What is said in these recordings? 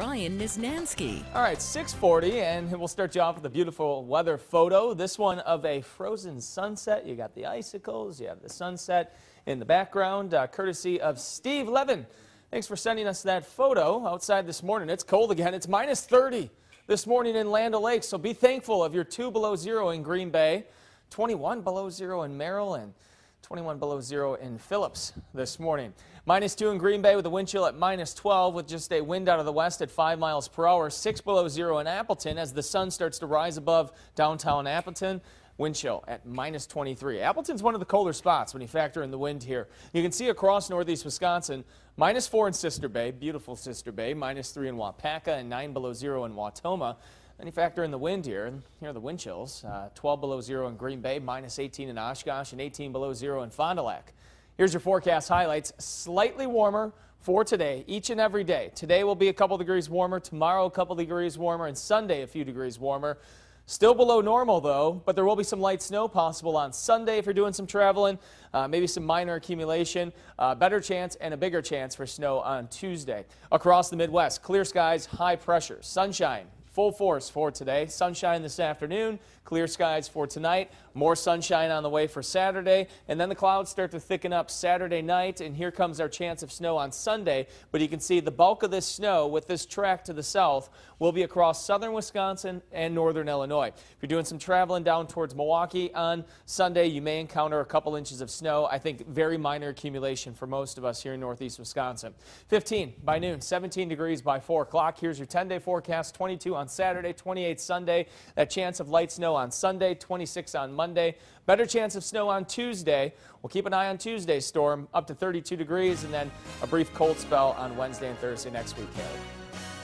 Ryan Misnansky. All right, 640, and we'll start you off with a beautiful weather photo. This one of a frozen sunset. You got the icicles, you have the sunset in the background, uh, courtesy of Steve Levin. Thanks for sending us that photo outside this morning. It's cold again. It's minus 30 this morning in Land O'Lakes, so be thankful of your 2 below zero in Green Bay, 21 below zero in Maryland. 21 below zero in Phillips this morning. Minus two in Green Bay with a wind chill at minus 12 with just a wind out of the west at five miles per hour. Six below zero in Appleton as the sun starts to rise above downtown Appleton. Wind chill at minus 23. Appleton's one of the colder spots when you factor in the wind here. You can see across northeast Wisconsin, minus four in Sister Bay, beautiful Sister Bay, minus three in Waupaca, and nine below zero in Watoma. Then you factor in the wind here, and here are the wind chills. Uh, 12 below zero in Green Bay, minus 18 in Oshkosh, and 18 below zero in Fond du Lac. Here's your forecast highlights. Slightly warmer for today, each and every day. Today will be a couple degrees warmer, tomorrow a couple degrees warmer, and Sunday a few degrees warmer. Still below normal, though, but there will be some light snow possible on Sunday if you're doing some traveling, uh, maybe some minor accumulation, uh, better chance and a bigger chance for snow on Tuesday. Across the Midwest, clear skies, high pressure, sunshine, full force for today. Sunshine this afternoon, clear skies for tonight, more sunshine on the way for Saturday, and then the clouds start to thicken up Saturday night, and here comes our chance of snow on Sunday. But you can see the bulk of this snow with this track to the south will be across southern Wisconsin and northern Illinois. If you're doing some traveling down towards Milwaukee on Sunday, you may encounter a couple inches of snow. I think very minor accumulation for most of us here in northeast Wisconsin. 15 by noon, 17 degrees by 4 o'clock. Here's your 10 day forecast, 22 on Saturday, 28 Sunday. That chance of light snow on Sunday, 26 on Monday. Better chance of snow on Tuesday. We'll keep an eye on Tuesday's storm, up to 32 degrees, and then a brief cold spell on Wednesday and Thursday next week, Haley.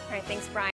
All right, thanks, Brian.